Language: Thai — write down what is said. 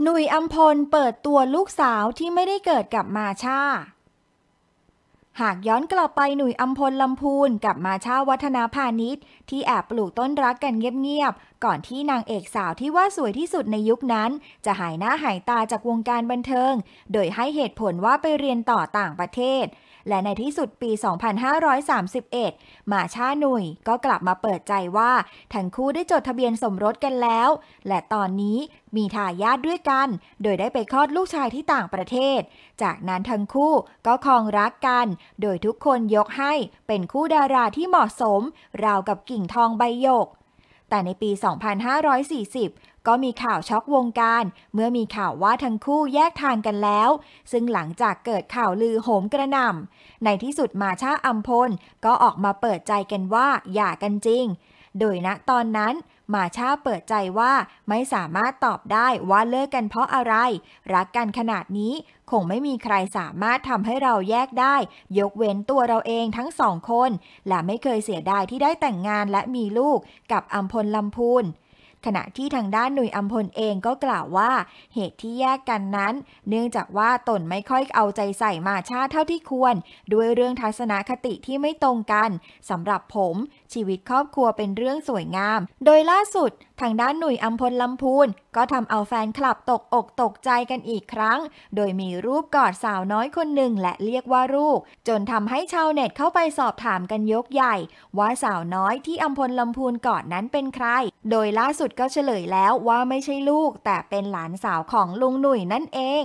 หนุ่ยอัมพลเปิดตัวลูกสาวที่ไม่ได้เกิดกับมาชา หากย้อนกลับไปหนุ่ยอัมพลลำพูนกับมาชาวัฒนาพาณิชย์ที่แอบปลูกต้นรักกันเงียบก่อนที่นางเอกสาวที่ว่าสวยที่สุดในยุคนั้น จะหายหน้าหายตาจากวงการบันเทิง โดยให้เหตุผลว่าไปเรียนต่อต่างประเทศ และในที่สุดปี 2531หมาชาหนุ่ยก็กลับมาเปิดใจว่าทั้งคู่ได้จดทะเบียนสมรสกันแล้ว และตอนนี้มีทายาทด้วยกัน โดยได้ไปคลอดลูกชายที่ต่างประเทศ จากนั้นทั้งคู่ก็คลองรักกัน โดยทุกคนยกให้เป็นคู่ดาราที่เหมาะสม ราวกับกิ่งทองใบหยกแต่ในปี 2540 ก็มีข่าวช็อกวงการ เมื่อมีข่าวว่าทั้งคู่แยกทางกันแล้ว ซึ่งหลังจากเกิดข่าวลือโหมกระหน่ำในที่สุดมาชาอัมพลก็ออกมาเปิดใจกันว่าหย่ากันจริงโดยณตอนนั้น มาชาเปิดใจว่าไม่สามารถตอบได้ว่าเลิกกันเพราะอะไร รักกันขนาดนี้ คงไม่มีใครสามารถทำให้เราแยกได้ ยกเว้นตัวเราเองทั้งสองคน และไม่เคยเสียดายที่ได้แต่งงานและมีลูกกับอัมพลลำพูนขณะที่ทางด้านหนุ่ยอัมพลเองก็กล่าวว่าเหตุที่แยกกันนั้น เนื่องจากว่าตนไม่ค่อยเอาใจใส่มาชาเท่าที่ควร ด้วยเรื่องทัศนคติที่ไม่ตรงกันสำหรับผมชีวิตครอบครัวเป็นเรื่องสวยงาม โดยล่าสุด ทางด้านหนุ่ยอัมพลลำพูนก็ทำเอาแฟนคลับตกอกตกใจกันอีกครั้ง โดยมีรูปกอดสาวน้อยคนหนึ่งและเรียกว่าลูกจนทำให้ชาวเน็ตเข้าไปสอบถามกันยกใหญ่ ว่าสาวน้อยที่อัมพลลำพูนกอดนั้นเป็นใคร โดยล่าสุดดก็เฉลยแล้วว่าไม่ใช่ลูกแต่เป็นหลานสาวของลุงหนุ่ยนั่นเอง